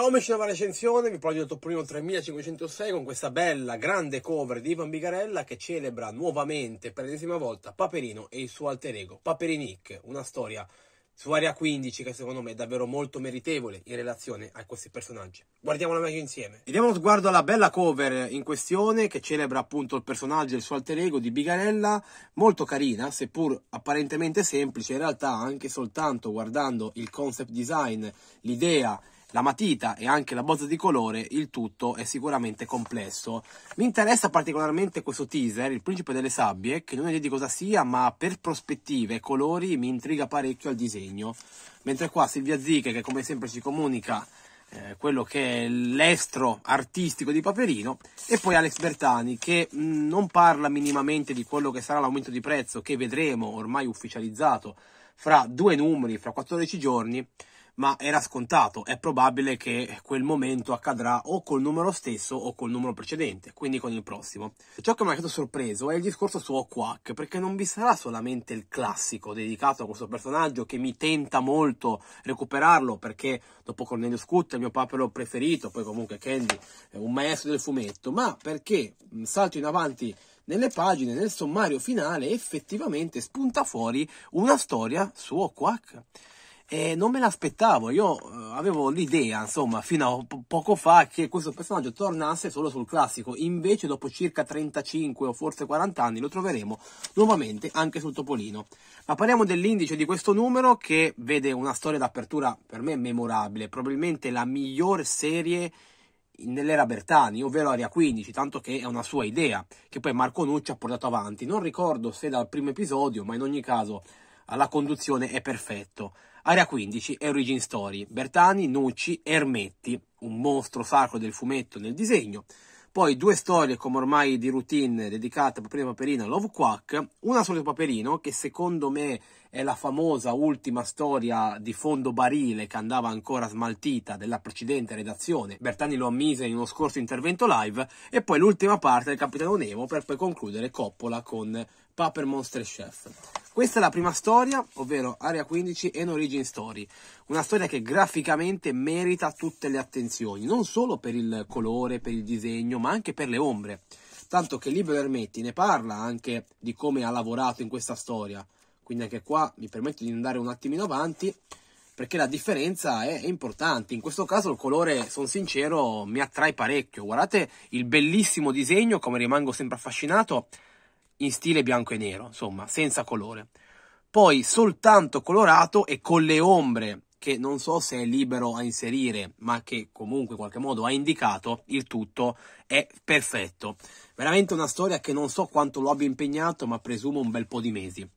Ciao amici della recensione, vi parlo del Topolino 3506 con questa bella grande cover di Ivan Bigarella che celebra nuovamente per l'ennesima volta Paperino e il suo alter ego, Paperinic, una storia su Area 15 che secondo me è davvero molto meritevole in relazione a questi personaggi. Guardiamola meglio insieme. Diamo uno sguardo alla bella cover in questione che celebra appunto il personaggio e il suo alter ego di Bigarella, molto carina, seppur apparentemente semplice, in realtà anche soltanto guardando il concept design, l'idea la matita e anche la bozza di colore, il tutto è sicuramente complesso. Mi interessa particolarmente questo teaser, Il principe delle sabbie, che non è di cosa sia, ma per prospettive e colori mi intriga parecchio al disegno. Mentre qua Silvia Ziche, che come sempre ci comunica eh, quello che è l'estro artistico di Paperino, e poi Alex Bertani, che mh, mm, non parla minimamente di quello che sarà l'aumento di prezzo, che vedremo ormai ufficializzato fra due numeri, fra 14 giorni, ma era scontato, è probabile che quel momento accadrà o col numero stesso o col numero precedente, quindi con il prossimo. Ciò che mi ha lasciato sorpreso è il discorso su Oquak, perché non vi sarà solamente il classico dedicato a questo personaggio che mi tenta molto recuperarlo, perché dopo Cornelius Scut è il mio papero preferito, poi comunque Candy è eh, un maestro del fumetto, ma perché mm, salto in avanti nelle pagine, nel sommario finale, effettivamente spunta fuori una storia su Oquak. E non me l'aspettavo, io eh, avevo l'idea, insomma, fino a po- poco fa che questo personaggio tornasse solo sul classico, invece dopo circa 35 o forse 40 anni lo troveremo nuovamente anche sul Topolino. Ma parliamo dell'indice di questo numero che vede una storia d'apertura per me memorabile, probabilmente la miglior serie nell'era Bertani, ovvero Aria 15, tanto che è una sua idea, che poi Marco Nucci ha portato avanti. Non ricordo se dal primo episodio, ma in ogni caso alla conduzione è perfetto. Area 15 è Origin Story, Bertani, Nucci, Ermetti, un mostro sacro del fumetto nel disegno, poi due storie come ormai di routine dedicate a Paperino Paperino e Love Quack, una sulle Paperino che secondo me è la famosa ultima storia di fondo barile che andava ancora smaltita della precedente redazione, Bertani lo ammise in uno scorso intervento live, e poi l'ultima parte del Capitano Nemo per poi concludere Coppola con Paper per Monster Chef. Questa è la prima storia, ovvero Area 15 and Origin Story, una storia che graficamente merita tutte le attenzioni, non solo per il colore, per il disegno, ma anche per le ombre. Tanto che Libero Ermetti ne parla anche di come ha lavorato in questa storia, quindi anche qua mi permetto di andare un attimino avanti perché la differenza è importante. In questo caso il colore, sono sincero, mi attrae parecchio. Guardate il bellissimo disegno, come rimango sempre affascinato in stile bianco e nero, insomma, senza colore. Poi soltanto colorato e con le ombre che non so se è libero a inserire, ma che comunque in qualche modo ha indicato, il tutto è perfetto. Veramente una storia che non so quanto lo abbia impegnato, ma presumo un bel po' di mesi.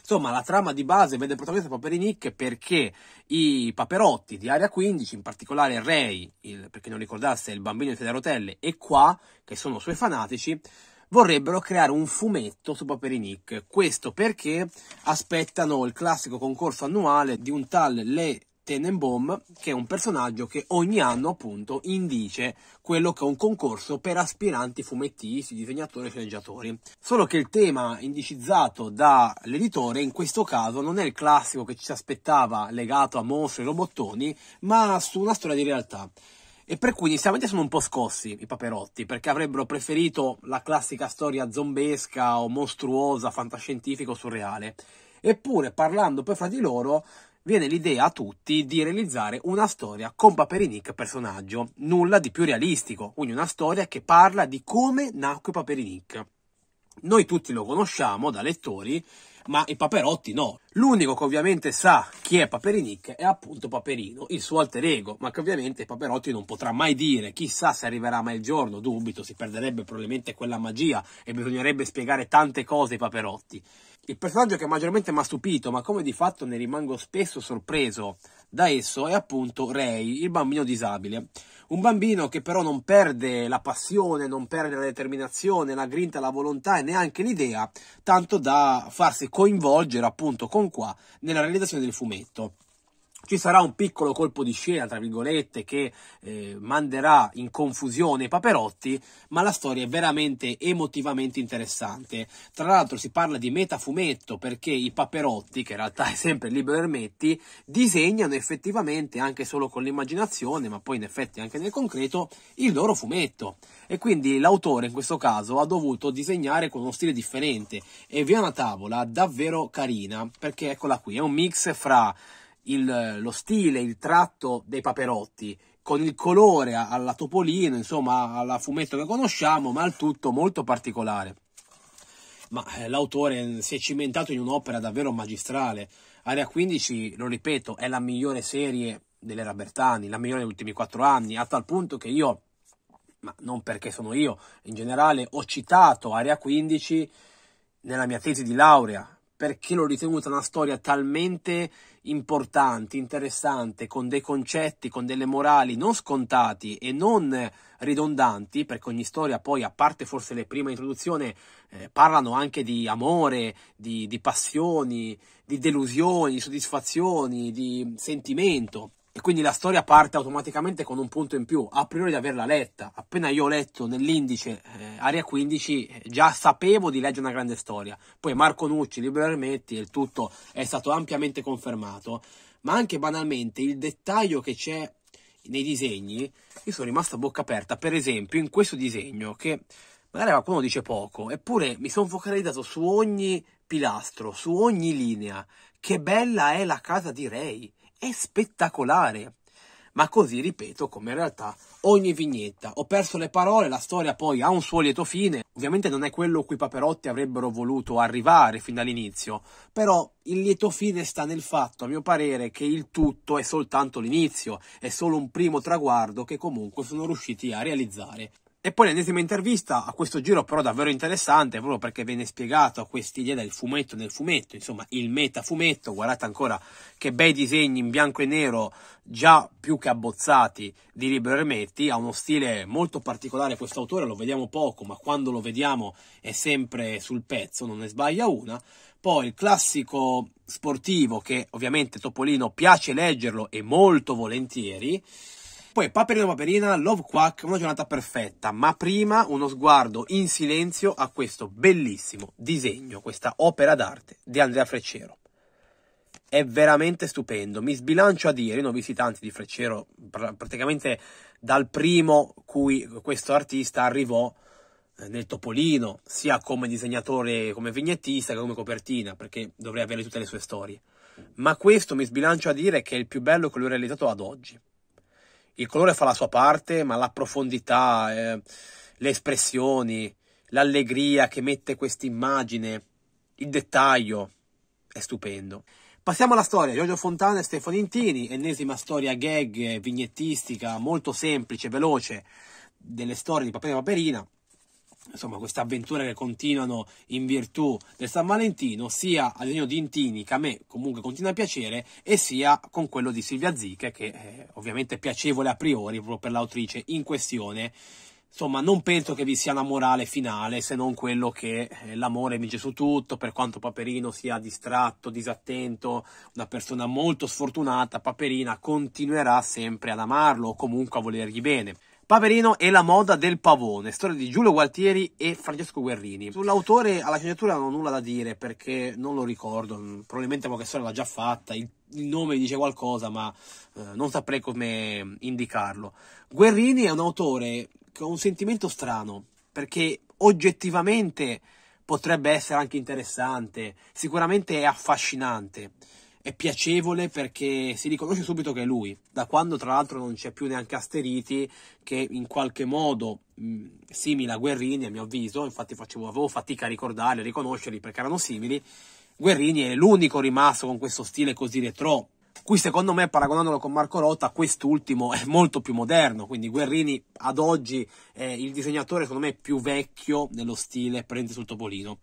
Insomma, la trama di base vede protagonista Nick perché i paperotti di Area 15, in particolare Ray, il, per chi non ricordasse il bambino di Fede Rotelle, e qua, che sono suoi fanatici, vorrebbero creare un fumetto su Paperinik. Questo perché aspettano il classico concorso annuale di un tal Le Tenenbaum, che è un personaggio che ogni anno appunto indice quello che è un concorso per aspiranti fumettisti, disegnatori e sceneggiatori. Solo che il tema indicizzato dall'editore in questo caso non è il classico che ci si aspettava legato a mostri e robottoni, ma su una storia di realtà. E per cui inizialmente sono un po' scossi i paperotti, perché avrebbero preferito la classica storia zombesca o mostruosa, fantascientifica o surreale. Eppure, parlando poi fra di loro, viene l'idea a tutti di realizzare una storia con Paperinic personaggio, nulla di più realistico, quindi una storia che parla di come nacque Paperinic. Noi tutti lo conosciamo da lettori ma i Paperotti no. L'unico che ovviamente sa chi è Paperinic è appunto Paperino, il suo alter ego, ma che ovviamente Paperotti non potrà mai dire, chissà se arriverà mai il giorno, dubito, si perderebbe probabilmente quella magia e bisognerebbe spiegare tante cose ai Paperotti. Il personaggio che maggiormente mi ha stupito, ma come di fatto ne rimango spesso sorpreso da esso, è appunto Ray, il bambino disabile. Un bambino che però non perde la passione, non perde la determinazione, la grinta, la volontà e neanche l'idea, tanto da farsi coinvolgere appunto con qua nella realizzazione del fumetto. Ci sarà un piccolo colpo di scena, tra virgolette, che eh, manderà in confusione i Paperotti, ma la storia è veramente emotivamente interessante. Tra l'altro si parla di metafumetto perché i Paperotti, che in realtà è sempre Libero Ermetti, disegnano effettivamente anche solo con l'immaginazione, ma poi in effetti anche nel concreto, il loro fumetto. E quindi l'autore in questo caso ha dovuto disegnare con uno stile differente e vi è una tavola davvero carina perché eccola qui, è un mix fra il, lo stile, il tratto dei paperotti, con il colore alla topolino, insomma alla fumetto che conosciamo, ma il tutto molto particolare. Ma eh, l'autore si è cimentato in un'opera davvero magistrale. Area 15, lo ripeto, è la migliore serie dell'era Bertani, la migliore degli ultimi quattro anni, a tal punto che io, ma non perché sono io, in generale ho citato Area 15 nella mia tesi di laurea perché l'ho ritenuta una storia talmente importante, interessante, con dei concetti, con delle morali non scontati e non ridondanti, perché ogni storia poi, a parte forse le prime introduzioni, eh, parlano anche di amore, di, di passioni, di delusioni, di soddisfazioni, di sentimento e quindi la storia parte automaticamente con un punto in più, a priori di averla letta. Appena io ho letto nell'indice eh, Area 15, eh, già sapevo di leggere una grande storia. Poi Marco Nucci, Libero Ermetti, il tutto è stato ampiamente confermato, ma anche banalmente il dettaglio che c'è nei disegni, io sono rimasto a bocca aperta, per esempio in questo disegno che magari qualcuno dice poco, eppure mi sono focalizzato su ogni pilastro, su ogni linea. Che bella è la casa di Ray! è spettacolare. Ma così ripeto, come in realtà ogni vignetta. Ho perso le parole, la storia poi ha un suo lieto fine. Ovviamente non è quello cui i Paperotti avrebbero voluto arrivare fin dall'inizio, però il lieto fine sta nel fatto, a mio parere, che il tutto è soltanto l'inizio, è solo un primo traguardo che comunque sono riusciti a realizzare. E poi l'ennesima intervista, a questo giro però davvero interessante, proprio perché viene spiegato quest'idea del fumetto nel fumetto, insomma il metafumetto, guardate ancora che bei disegni in bianco e nero, già più che abbozzati di Libero Ermetti, ha uno stile molto particolare questo autore, lo vediamo poco, ma quando lo vediamo è sempre sul pezzo, non ne sbaglia una. Poi il classico sportivo che ovviamente Topolino piace leggerlo e molto volentieri, poi Paperino Paperina, Love Quack, una giornata perfetta, ma prima uno sguardo in silenzio a questo bellissimo disegno, questa opera d'arte di Andrea Freccero. È veramente stupendo, mi sbilancio a dire, io ne ho visti tanti di Freccero pr praticamente dal primo cui questo artista arrivò eh, nel Topolino, sia come disegnatore, come vignettista che come copertina, perché dovrei avere tutte le sue storie. Ma questo mi sbilancio a dire che è il più bello che lui ha realizzato ad oggi il colore fa la sua parte, ma la profondità, eh, le espressioni, l'allegria che mette questa immagine, il dettaglio, è stupendo. Passiamo alla storia, Giorgio Fontana e Stefano Intini, ennesima storia gag, vignettistica, molto semplice, veloce, delle storie di Paperina Paperina, insomma, queste avventure che continuano in virtù del San Valentino, sia a legno di Intini, che a me comunque continua a piacere, e sia con quello di Silvia Zicche, che è eh, ovviamente è piacevole a priori proprio per l'autrice in questione. Insomma, non penso che vi sia una morale finale se non quello che eh, l'amore vince su tutto, per quanto Paperino sia distratto, disattento, una persona molto sfortunata, Paperina continuerà sempre ad amarlo o comunque a volergli bene. Paperino e la moda del pavone, storia di Giulio Gualtieri e Francesco Guerrini. Sull'autore alla sceneggiatura non ho nulla da dire perché non lo ricordo, mm, probabilmente qualche storia l'ha già fatta, il, il nome dice qualcosa ma eh, non saprei come indicarlo. Guerrini è un autore che ha un sentimento strano perché oggettivamente potrebbe essere anche interessante, sicuramente è affascinante è piacevole perché si riconosce subito che è lui, da quando tra l'altro non c'è più neanche Asteriti, che in qualche modo mh, mm, simile a Guerrini a mio avviso, infatti facevo, avevo fatica a ricordarli, a riconoscerli perché erano simili, Guerrini è l'unico rimasto con questo stile così retro, qui secondo me paragonandolo con Marco Rotta quest'ultimo è molto più moderno quindi Guerrini ad oggi è il disegnatore secondo me più vecchio nello stile prende sul Topolino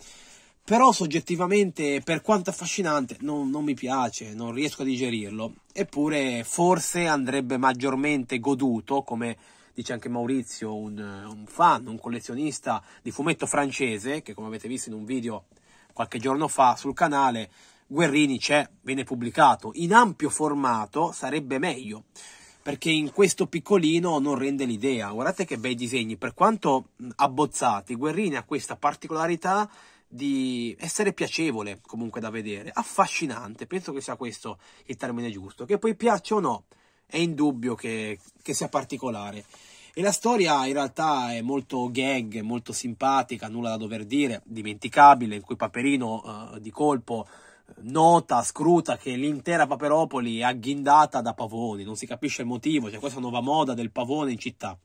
però soggettivamente, per quanto affascinante, non, non, mi piace, non riesco a digerirlo. Eppure forse andrebbe maggiormente goduto, come dice anche Maurizio, un, un, fan, un collezionista di fumetto francese, che come avete visto in un video qualche giorno fa sul canale, Guerrini c'è, viene pubblicato. In ampio formato sarebbe meglio, perché in questo piccolino non rende l'idea. Guardate che bei disegni, per quanto abbozzati, Guerrini ha questa particolarità di essere piacevole comunque da vedere, affascinante, penso che sia questo il termine giusto, che poi piaccia o no, è indubbio che, che sia particolare. E la storia in realtà è molto gag, molto simpatica, nulla da dover dire, dimenticabile, in cui Paperino eh, di colpo eh, nota, scruta che l'intera Paperopoli è agghindata da pavoni, non si capisce il motivo, c'è cioè questa nuova moda del pavone in città.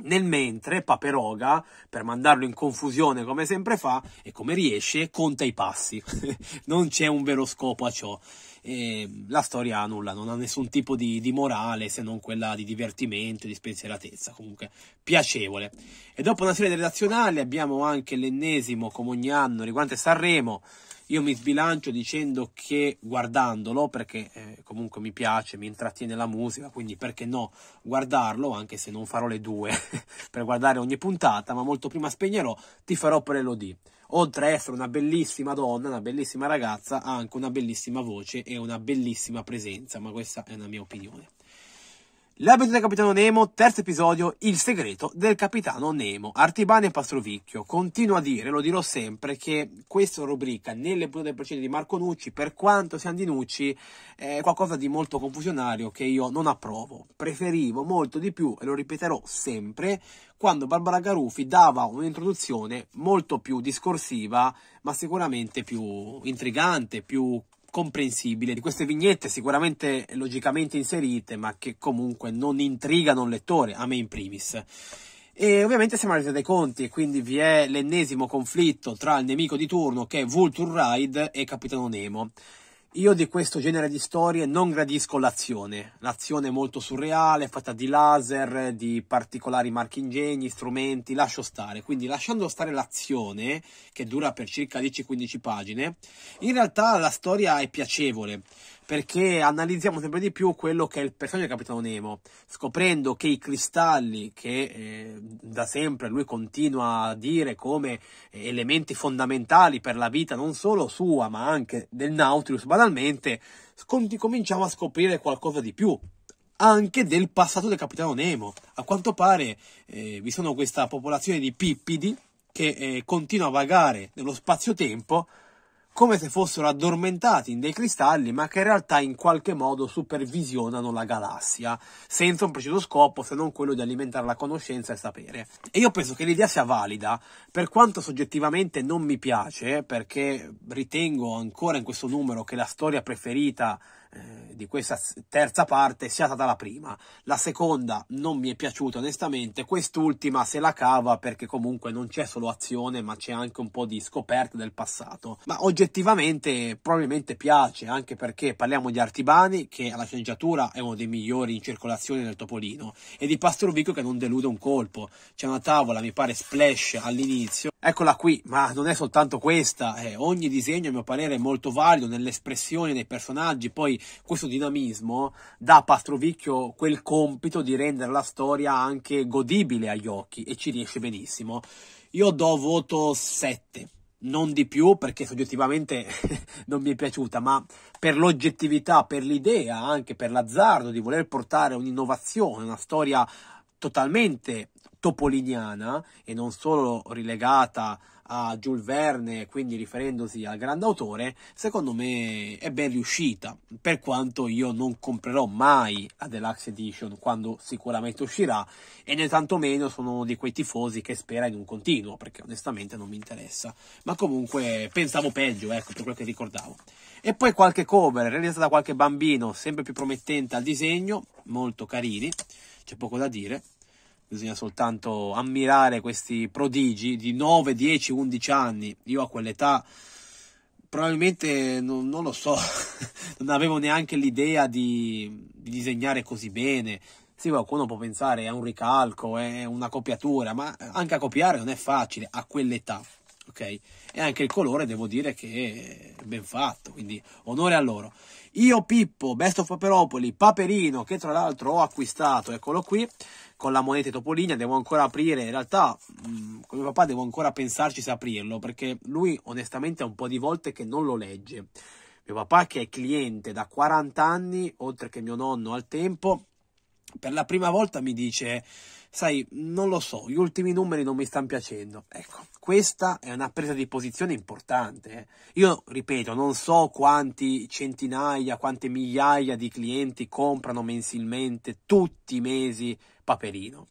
Nel mentre Paperoga, per mandarlo in confusione come sempre fa e come riesce, conta i passi. non c'è un vero scopo a ciò. E la storia ha nulla, non ha nessun tipo di, di, morale se non quella di divertimento e di spensieratezza, comunque piacevole. E dopo una serie di redazionali abbiamo anche l'ennesimo, come ogni anno, riguardante Sanremo, io mi sbilancio dicendo che guardandolo, perché eh, comunque mi piace, mi intrattiene la musica, quindi perché no guardarlo, anche se non farò le due per guardare ogni puntata, ma molto prima spegnerò, ti farò per Elodie. Oltre a essere una bellissima donna, una bellissima ragazza, ha anche una bellissima voce e una bellissima presenza, ma questa è una mia opinione. L'abito del capitano Nemo, terzo episodio, il segreto del capitano Nemo. Artibane e Pastrovicchio, continuo a dire, lo dirò sempre, che questa rubrica nelle puntate precedenti di Marco Nucci, per quanto sia di Nucci, è qualcosa di molto confusionario che io non approvo. Preferivo molto di più, e lo ripeterò sempre, quando Barbara Garufi dava un'introduzione molto più discorsiva, ma sicuramente più intrigante, più comprensibile di queste vignette sicuramente logicamente inserite ma che comunque non intrigano il lettore, a me in primis. E ovviamente siamo alla resa dei conti e quindi vi è l'ennesimo conflitto tra il nemico di turno che è Vulture Ride e Capitano Nemo. Io di questo genere di storie non gradisco l'azione. L'azione molto surreale, fatta di laser, di particolari marchi ingegni, strumenti, lascio stare. Quindi lasciando stare l'azione, che dura per circa 10-15 pagine, in realtà la storia è piacevole perché analizziamo sempre di più quello che è il personaggio del Capitano Nemo, scoprendo che i cristalli che eh, da sempre lui continua a dire come eh, elementi fondamentali per la vita non solo sua ma anche del Nautilus banalmente, scom- cominciamo a scoprire qualcosa di più anche del passato del Capitano Nemo. A quanto pare eh, vi sono questa popolazione di pippidi che eh, continua a vagare nello spazio-tempo come se fossero addormentati in dei cristalli, ma che in realtà in qualche modo supervisionano la galassia, senza un preciso scopo se non quello di alimentare la conoscenza e sapere. E io penso che l'idea sia valida, per quanto soggettivamente non mi piace, perché ritengo ancora in questo numero che la storia preferita eh, di questa terza parte sia stata la prima. La seconda non mi è piaciuta onestamente, quest'ultima se la cava perché comunque non c'è solo azione ma c'è anche un po' di scoperta del passato. Ma oggettivamente probabilmente piace anche perché parliamo di Artibani che alla sceneggiatura è uno dei migliori in circolazione del Topolino e di Pastrovico che non delude un colpo. C'è una tavola, mi pare splash all'inizio. Eccola qui, ma non è soltanto questa, eh, ogni disegno a mio parere è molto valido nelle espressioni dei personaggi, poi questo dinamismo dà a Pastrovicchio quel compito di rendere la storia anche godibile agli occhi e ci riesce benissimo. Io do voto 7 non di più perché soggettivamente non mi è piaciuta, ma per l'oggettività, per l'idea, anche per l'azzardo di voler portare un'innovazione, una storia totalmente topoliniana e non solo rilegata a a Jules Verne, quindi riferendosi al grande autore, secondo me è ben riuscita, per quanto io non comprerò mai la Deluxe Edition quando sicuramente uscirà e né tantomeno sono di quei tifosi che spera in un continuo, perché onestamente non mi interessa, ma comunque pensavo peggio, ecco, per quello che ricordavo. E poi qualche cover realizzata da qualche bambino, sempre più promettente al disegno, molto carini, c'è poco da dire bisogna soltanto ammirare questi prodigi di 9, 10, 11 anni. Io a quell'età probabilmente non, non lo so, non avevo neanche l'idea di, di, disegnare così bene. Sì, qualcuno può pensare è un ricalco, è una copiatura, ma anche a copiare non è facile a quell'età ok? E anche il colore devo dire che è ben fatto, quindi onore a loro. Io Pippo, Best of Paperopoli, Paperino, che tra l'altro ho acquistato, eccolo qui, con la moneta Topolinia, devo ancora aprire, in realtà mh, mm, come papà devo ancora pensarci se aprirlo, perché lui onestamente ha un po' di volte che non lo legge. Mio papà che è cliente da 40 anni, oltre che mio nonno al tempo, per la prima volta mi dice sai, non lo so, gli ultimi numeri non mi stanno piacendo. Ecco, questa è una presa di posizione importante. Eh. Io ripeto, non so quanti centinaia, quante migliaia di clienti comprano mensilmente tutti i mesi Paperino.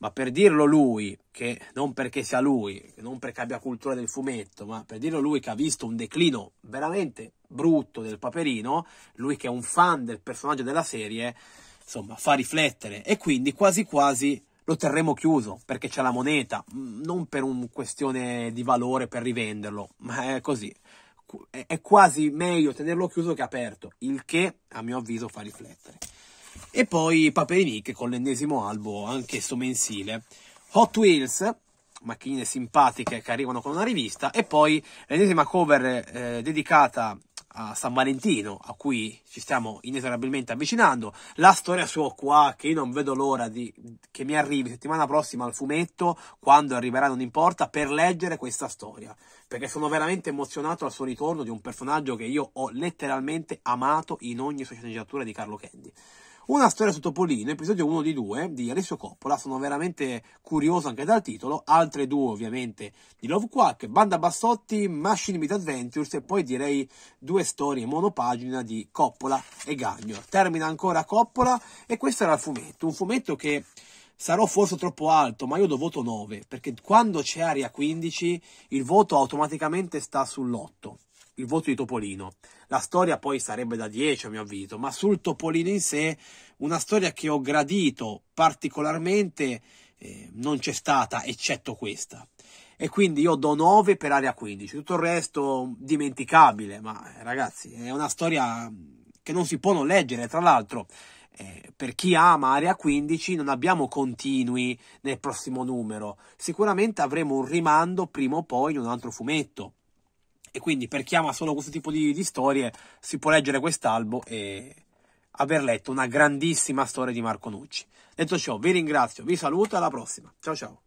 Ma per dirlo lui, che non perché sia lui, non perché abbia cultura del fumetto, ma per dirlo lui che ha visto un declino veramente brutto del Paperino, lui che è un fan del personaggio della serie, insomma, fa riflettere e quindi quasi quasi lo terremo chiuso perché c'è la moneta, mm, non per una questione di valore per rivenderlo, ma è così. È quasi meglio tenerlo chiuso che aperto, il che a mio avviso fa riflettere. E poi Paperinic con l'ennesimo albo, anch'esso mensile. Hot Wheels, macchine simpatiche che arrivano con una rivista, e poi l'ennesima cover eh, dedicata a San Valentino, a cui ci stiamo inesorabilmente avvicinando, la storia su qua che io non vedo l'ora di, che mi arrivi settimana prossima al fumetto, quando arriverà non importa, per leggere questa storia, perché sono veramente emozionato al suo ritorno di un personaggio che io ho letteralmente amato in ogni sceneggiatura di Carlo Candy. Una storia su Topolino, episodio 1 di 2 di Alessio Coppola, sono veramente curioso anche dal titolo, altre due ovviamente di Love Quack, Banda Bassotti, Machine Meat Adventures e poi direi due storie monopagina di Coppola e Gagno. Termina ancora Coppola e questo era il fumetto, un fumetto che sarò forse troppo alto, ma io do voto 9, perché quando c'è aria 15 il voto automaticamente sta sull'8 il voto di Topolino. La storia poi sarebbe da 10 a mio avviso, ma sul Topolino in sé una storia che ho gradito particolarmente eh, non c'è stata, eccetto questa. E quindi io do 9 per area 15, tutto il resto dimenticabile, ma eh, ragazzi è una storia che non si può non leggere, tra l'altro. Eh, per chi ama Area 15 non abbiamo continui nel prossimo numero, sicuramente avremo un rimando prima o poi in un altro fumetto. E quindi per chi ama solo questo tipo di, di storie si può leggere quest'albo e aver letto una grandissima storia di Marco Nucci. Detto ciò, vi ringrazio, vi saluto, e alla prossima. Ciao ciao.